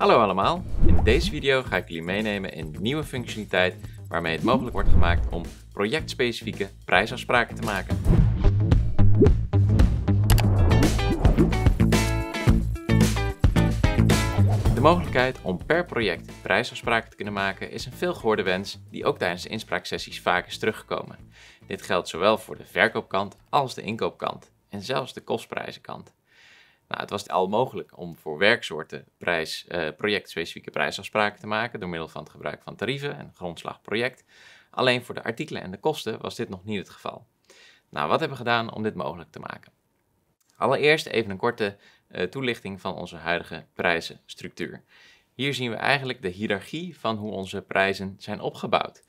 Hallo allemaal, in deze video ga ik jullie meenemen in nieuwe functionaliteit waarmee het mogelijk wordt gemaakt om projectspecifieke prijsafspraken te maken. De mogelijkheid om per project prijsafspraken te kunnen maken is een veelgehoorde wens die ook tijdens de inspraaksessies vaak is teruggekomen. Dit geldt zowel voor de verkoopkant als de inkoopkant en zelfs de kostprijzenkant. Nou, het was al mogelijk om voor werksoorten prijs, uh, projectspecifieke prijsafspraken te maken door middel van het gebruik van tarieven en grondslagproject. Alleen voor de artikelen en de kosten was dit nog niet het geval. Nou, wat hebben we gedaan om dit mogelijk te maken? Allereerst even een korte eh, toelichting van onze huidige prijzenstructuur. Hier zien we eigenlijk de hiërarchie van hoe onze prijzen zijn opgebouwd.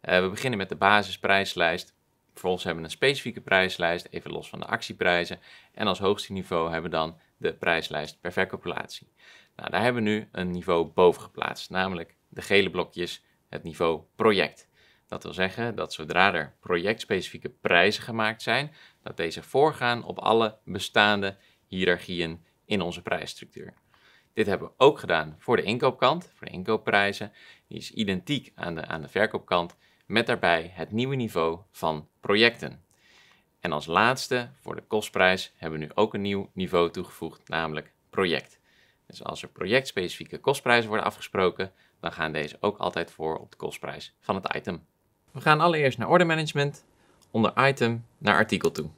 Eh, we beginnen met de basisprijslijst Vervolgens hebben we een specifieke prijslijst, even los van de actieprijzen. En als hoogste niveau hebben we dan de prijslijst per verkoplatie. Nou, daar hebben we nu een niveau boven geplaatst, namelijk de gele blokjes, het niveau project. Dat wil zeggen dat zodra er projectspecifieke prijzen gemaakt zijn, dat deze voorgaan op alle bestaande hiërarchieën in onze prijsstructuur. Dit hebben we ook gedaan voor de inkoopkant, voor de inkoopprijzen. Die is identiek aan de, aan de verkoopkant met daarbij het nieuwe niveau van projecten. En als laatste voor de kostprijs hebben we nu ook een nieuw niveau toegevoegd, namelijk project. Dus als er projectspecifieke kostprijzen worden afgesproken, dan gaan deze ook altijd voor op de kostprijs van het item. We gaan allereerst naar order management, onder item naar artikel toe.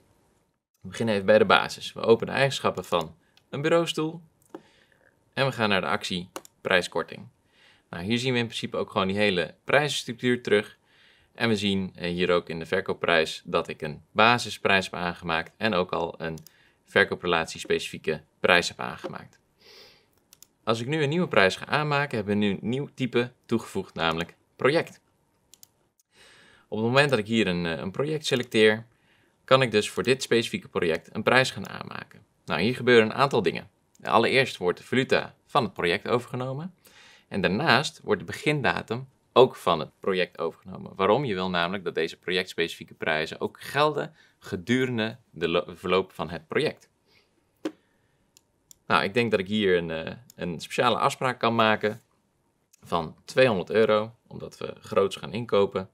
We beginnen even bij de basis. We openen de eigenschappen van een bureaustoel en we gaan naar de actie prijskorting. Nou, hier zien we in principe ook gewoon die hele prijsstructuur terug. En we zien eh, hier ook in de verkoopprijs dat ik een basisprijs heb aangemaakt en ook al een verkooprelatie specifieke prijs heb aangemaakt. Als ik nu een nieuwe prijs ga aanmaken, hebben we nu een nieuw type toegevoegd, namelijk project. Op het moment dat ik hier een, eh, een project selecteer, kan ik dus voor dit specifieke project een prijs gaan aanmaken. Nou, hier gebeuren een aantal dingen. Allereerst wordt de valuta van het project overgenomen. En daarnaast wordt de begindatum ook van het project overgenomen. Waarom? Je wil namelijk dat deze projectspecifieke prijzen ook gelden gedurende de verloop van het project. Nou, ik denk dat ik hier een, eh, een speciale afspraak kan maken van 200 euro, omdat we groots gaan inkopen.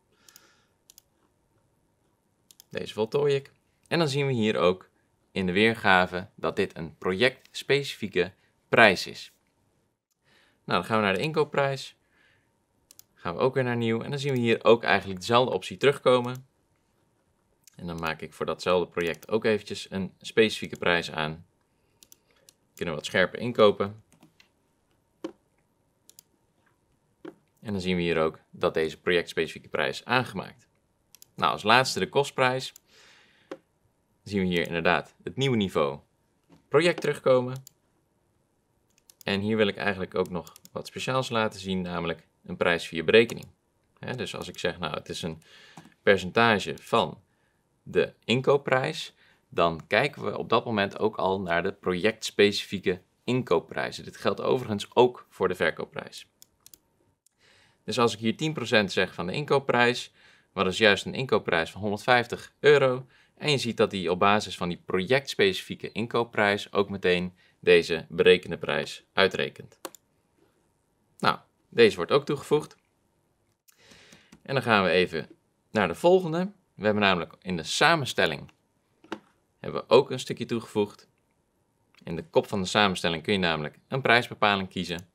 Deze voltooi ik. En dan zien we hier ook in de weergave dat dit een projectspecifieke prijs is. Nou, dan gaan we naar de inkoopprijs gaan we ook weer naar nieuw. En dan zien we hier ook eigenlijk dezelfde optie terugkomen. En dan maak ik voor datzelfde project ook eventjes een specifieke prijs aan. Kunnen we wat scherper inkopen. En dan zien we hier ook dat deze projectspecifieke prijs aangemaakt. Nou, als laatste de kostprijs. Dan zien we hier inderdaad het nieuwe niveau project terugkomen. En hier wil ik eigenlijk ook nog wat speciaals laten zien, namelijk een prijs via berekening. dus als ik zeg, nou, het is een percentage van de inkoopprijs, dan kijken we op dat moment ook al naar de projectspecifieke inkoopprijzen. Dit geldt overigens ook voor de verkoopprijs. Dus als ik hier 10% zeg van de inkoopprijs, wat is juist een inkoopprijs van 150 euro, en je ziet dat die op basis van die projectspecifieke inkoopprijs ook meteen deze berekende prijs uitrekent. Nou, deze wordt ook toegevoegd. En dan gaan we even naar de volgende. We hebben namelijk in de samenstelling hebben we ook een stukje toegevoegd. In de kop van de samenstelling kun je namelijk een prijsbepaling kiezen.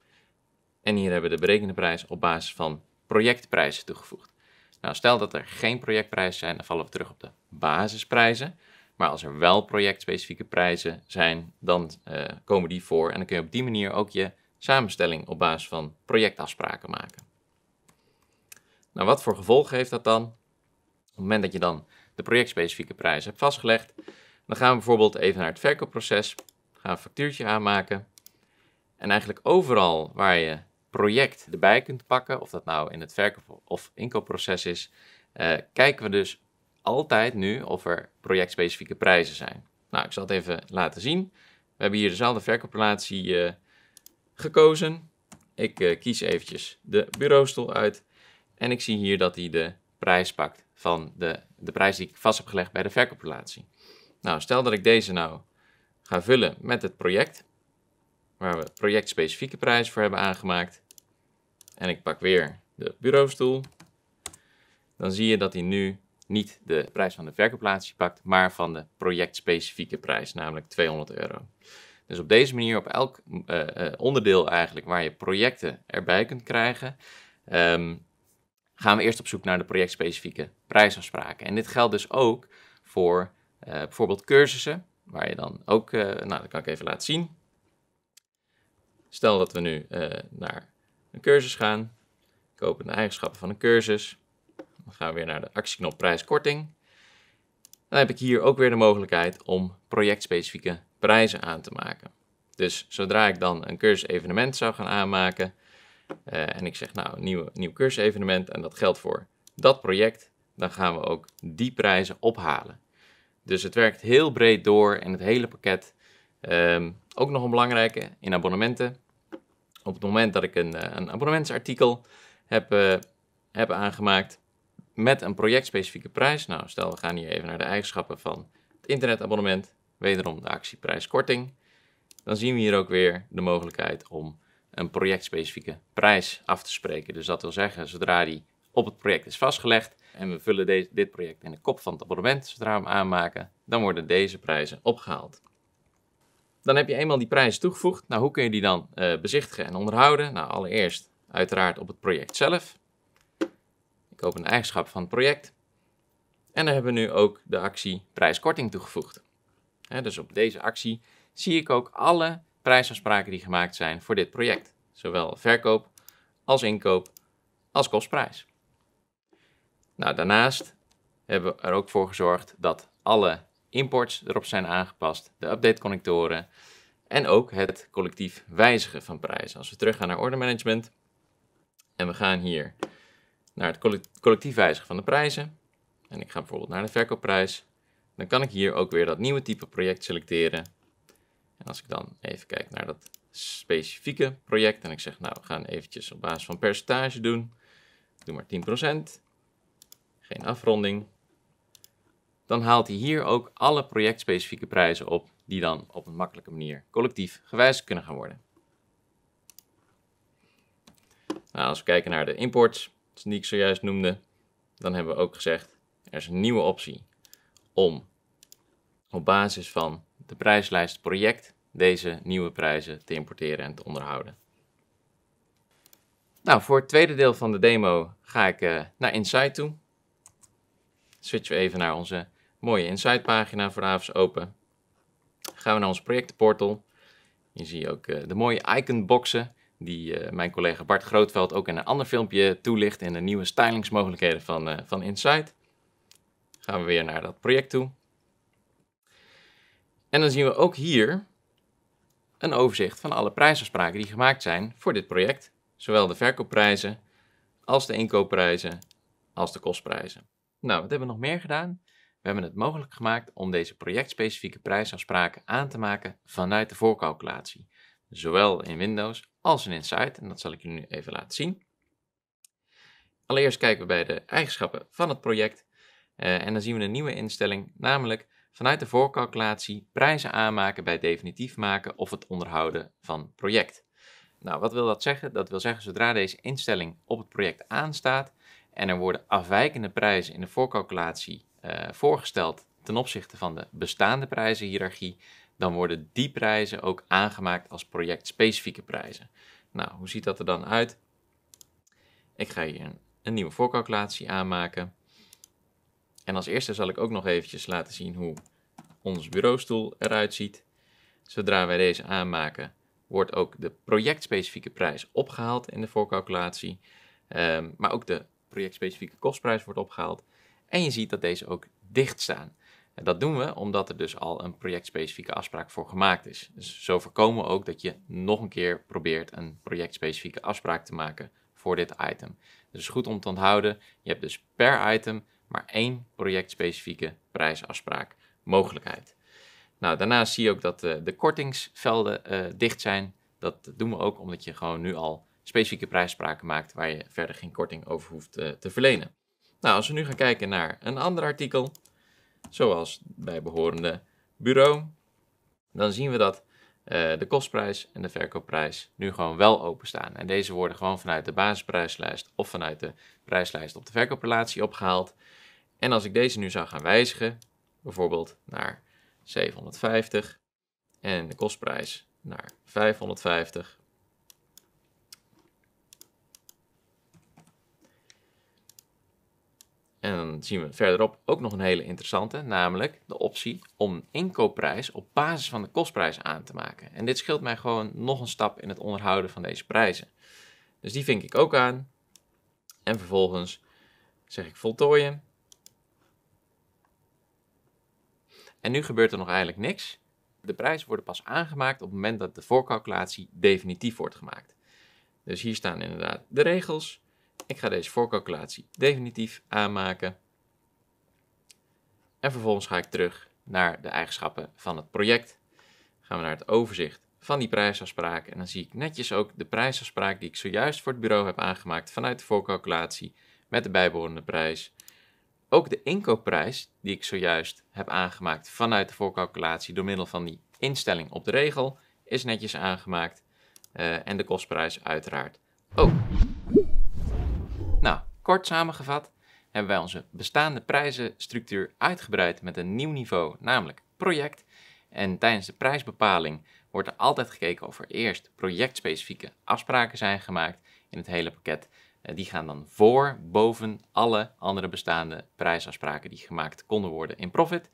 En hier hebben we de berekende prijs op basis van projectprijzen toegevoegd. Nou, stel dat er geen projectprijzen zijn, dan vallen we terug op de basisprijzen. Maar als er wel projectspecifieke prijzen zijn, dan eh, komen die voor. En dan kun je op die manier ook je samenstelling op basis van projectafspraken maken. Nou, wat voor gevolgen heeft dat dan? Op het moment dat je dan de projectspecifieke prijs hebt vastgelegd, dan gaan we bijvoorbeeld even naar het verkoopproces, gaan een factuurtje aanmaken. En eigenlijk overal waar je project erbij kunt pakken, of dat nou in het verkoop- of inkoopproces is, eh, kijken we dus altijd nu of er projectspecifieke prijzen zijn. Nou, ik zal het even laten zien. We hebben hier dezelfde verkooprelatie eh, gekozen. Ik eh, kies eventjes de bureaustoel uit. En ik zie hier dat hij de prijs pakt van de, de prijs die ik vast heb gelegd bij de verkooprelatie. Nou, stel dat ik deze nou ga vullen met het project. Waar we projectspecifieke prijs voor hebben aangemaakt. En ik pak weer de bureaustoel. Dan zie je dat hij nu niet de prijs van de verkooprelatie pakt, maar van de projectspecifieke prijs, namelijk 200 euro. Dus op deze manier, op elk mm, eh, eh, onderdeel eigenlijk waar je projecten erbij kunt krijgen, ehm, gaan we eerst op zoek naar de projectspecifieke prijsafspraken. En dit geldt dus ook voor eh, bijvoorbeeld cursussen, waar je dan ook, nou dat kan ik even laten zien. Stel dat we nu naar een cursus gaan, kopen de eigenschappen van een cursus. Dan gaan we weer naar de actieknop prijskorting. Dan heb ik hier ook weer de mogelijkheid om projectspecifieke prijzen aan te maken. Dus zodra ik dan een cursus-evenement zou gaan aanmaken eh, en ik zeg nou nieuw, cursus-evenement en dat geldt voor dat project, dan gaan we ook die prijzen ophalen. Dus het werkt heel breed door in het hele pakket. Ehm, ook nog een belangrijke in abonnementen. Op het moment dat ik een, eh, een abonnementsartikel heb, eh, heb aangemaakt met een projectspecifieke prijs. Nou, stel we gaan hier even naar de eigenschappen van het internetabonnement wederom de actieprijskorting, dan zien we hier ook weer de mogelijkheid om een projectspecifieke prijs af te spreken. Dus dat wil zeggen, zodra die op het project is vastgelegd en we vullen deze, dit project in de kop van het abonnement, zodra we hem aanmaken, dan worden deze prijzen opgehaald. Dan heb je eenmaal die prijzen toegevoegd. Nou, hoe kun je die dan eh, bezichtigen en onderhouden? Nou, allereerst uiteraard op het project zelf. Ik open de eigenschap van het project. En dan hebben we nu ook de actie prijskorting toegevoegd dus op deze actie zie ik ook alle prijsafspraken die gemaakt zijn voor dit project. Zowel verkoop als inkoop als kostprijs. Nou, daarnaast hebben we er ook voor gezorgd dat alle imports erop zijn aangepast, de update-connectoren en ook het collectief wijzigen van prijzen. Als we teruggaan naar order management en we gaan hier naar het collectief wijzigen van de prijzen. En ik ga bijvoorbeeld naar de verkoopprijs. Dan kan ik hier ook weer dat nieuwe type project selecteren. En als ik dan even kijk naar dat specifieke project en ik zeg nou we gaan eventjes op basis van percentage doen. doe maar 10%. Geen afronding. Dan haalt hij hier ook alle projectspecifieke prijzen op die dan op een makkelijke manier collectief gewijzigd kunnen gaan worden. Nou, als we kijken naar de imports, die ik zojuist noemde, dan hebben we ook gezegd, er is een nieuwe optie om op basis van de prijslijst project deze nieuwe prijzen te importeren en te onderhouden. Nou, voor het tweede deel van de demo ga ik eh, naar Insight toe. Switchen we even naar onze mooie Insight pagina voor open. Gaan we naar ons projectenportal. Hier ziet ook eh, de mooie iconboxen die eh, mijn collega Bart Grootveld ook in een ander filmpje toelicht in de nieuwe stylingsmogelijkheden van, van Insight. Gaan we weer naar dat project toe. En dan zien we ook hier een overzicht van alle prijsafspraken die gemaakt zijn voor dit project. Zowel de verkoopprijzen als de inkoopprijzen als de kostprijzen. Nou, wat hebben we nog meer gedaan? We hebben het mogelijk gemaakt om deze projectspecifieke prijsafspraken aan te maken vanuit de voorcalculatie. Zowel in Windows als in Insight. En dat zal ik jullie nu even laten zien. Allereerst kijken we bij de eigenschappen van het project. Eh, en dan zien we een nieuwe instelling, namelijk vanuit de voorcalculatie prijzen aanmaken bij definitief maken of het onderhouden van project. Nou, wat wil dat zeggen? Dat wil zeggen, zodra deze instelling op het project aanstaat en er worden afwijkende prijzen in de voorcalculatie eh, voorgesteld ten opzichte van de bestaande prijzenhiërarchie, dan worden die prijzen ook aangemaakt als projectspecifieke prijzen. Nou, hoe ziet dat er dan uit? Ik ga hier een, een nieuwe voorcalculatie aanmaken. En als eerste zal ik ook nog eventjes laten zien hoe ons bureaustoel eruit ziet. Zodra wij deze aanmaken, wordt ook de projectspecifieke prijs opgehaald in de voorcalculatie. Ehm, maar ook de projectspecifieke kostprijs wordt opgehaald. En je ziet dat deze ook dicht staan. En dat doen we omdat er dus al een projectspecifieke afspraak voor gemaakt is. Dus zo voorkomen we ook dat je nog een keer probeert een projectspecifieke afspraak te maken voor dit item. Dus goed om te onthouden, je hebt dus per item maar één projectspecifieke prijsafspraak mogelijkheid. Nou, daarnaast zie je ook dat eh, de kortingsvelden eh, dicht zijn. Dat doen we ook omdat je gewoon nu al specifieke prijsspraken maakt waar je verder geen korting over hoeft eh, te verlenen. Nou, als we nu gaan kijken naar een ander artikel, zoals bijbehorende bureau, dan zien we dat de kostprijs en de verkoopprijs nu gewoon wel openstaan. En deze worden gewoon vanuit de basisprijslijst of vanuit de prijslijst op de verkooprelatie opgehaald. En als ik deze nu zou gaan wijzigen, bijvoorbeeld naar 750 en de kostprijs naar 550. En dan zien we verderop ook nog een hele interessante, namelijk de optie om een inkoopprijs op basis van de kostprijs aan te maken. En dit scheelt mij gewoon nog een stap in het onderhouden van deze prijzen. Dus die vink ik ook aan. En vervolgens zeg ik voltooien. En nu gebeurt er nog eigenlijk niks. De prijzen worden pas aangemaakt op het moment dat de voorcalculatie definitief wordt gemaakt. Dus hier staan inderdaad de regels. Ik ga deze voorcalculatie definitief aanmaken. En vervolgens ga ik terug naar de eigenschappen van het project. gaan we naar het overzicht van die prijsafspraak. En dan zie ik netjes ook de prijsafspraak die ik zojuist voor het bureau heb aangemaakt vanuit de voorcalculatie met de bijbehorende prijs ook de inkoopprijs die ik zojuist heb aangemaakt vanuit de voorcalculatie door middel van die instelling op de regel is netjes aangemaakt eh, en de kostprijs uiteraard ook. Nou, kort samengevat hebben wij onze bestaande prijzenstructuur uitgebreid met een nieuw niveau, namelijk project. En tijdens de prijsbepaling wordt er altijd gekeken of er eerst projectspecifieke afspraken zijn gemaakt in het hele pakket die gaan dan voor, boven alle andere bestaande prijsafspraken die gemaakt konden worden in Profit.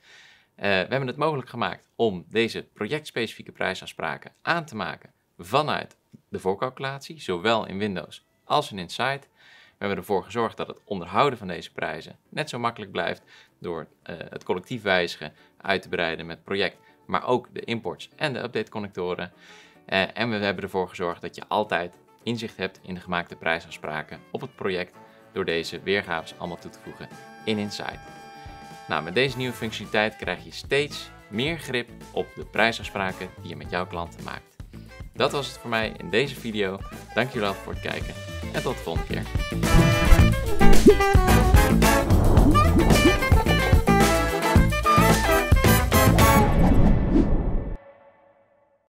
Eh, we hebben het mogelijk gemaakt om deze projectspecifieke prijsafspraken aan te maken vanuit de voorcalculatie, zowel in Windows als in Insight. We hebben ervoor gezorgd dat het onderhouden van deze prijzen net zo makkelijk blijft door eh, het collectief wijzigen uit te breiden met project, maar ook de imports en de update connectoren. Eh, en we hebben ervoor gezorgd dat je altijd inzicht hebt in de gemaakte prijsafspraken op het project door deze weergaves allemaal toe te voegen in Insight. Nou, met deze nieuwe functionaliteit krijg je steeds meer grip op de prijsafspraken die je met jouw klanten maakt. Dat was het voor mij in deze video. Dank jullie wel voor het kijken en tot de volgende keer.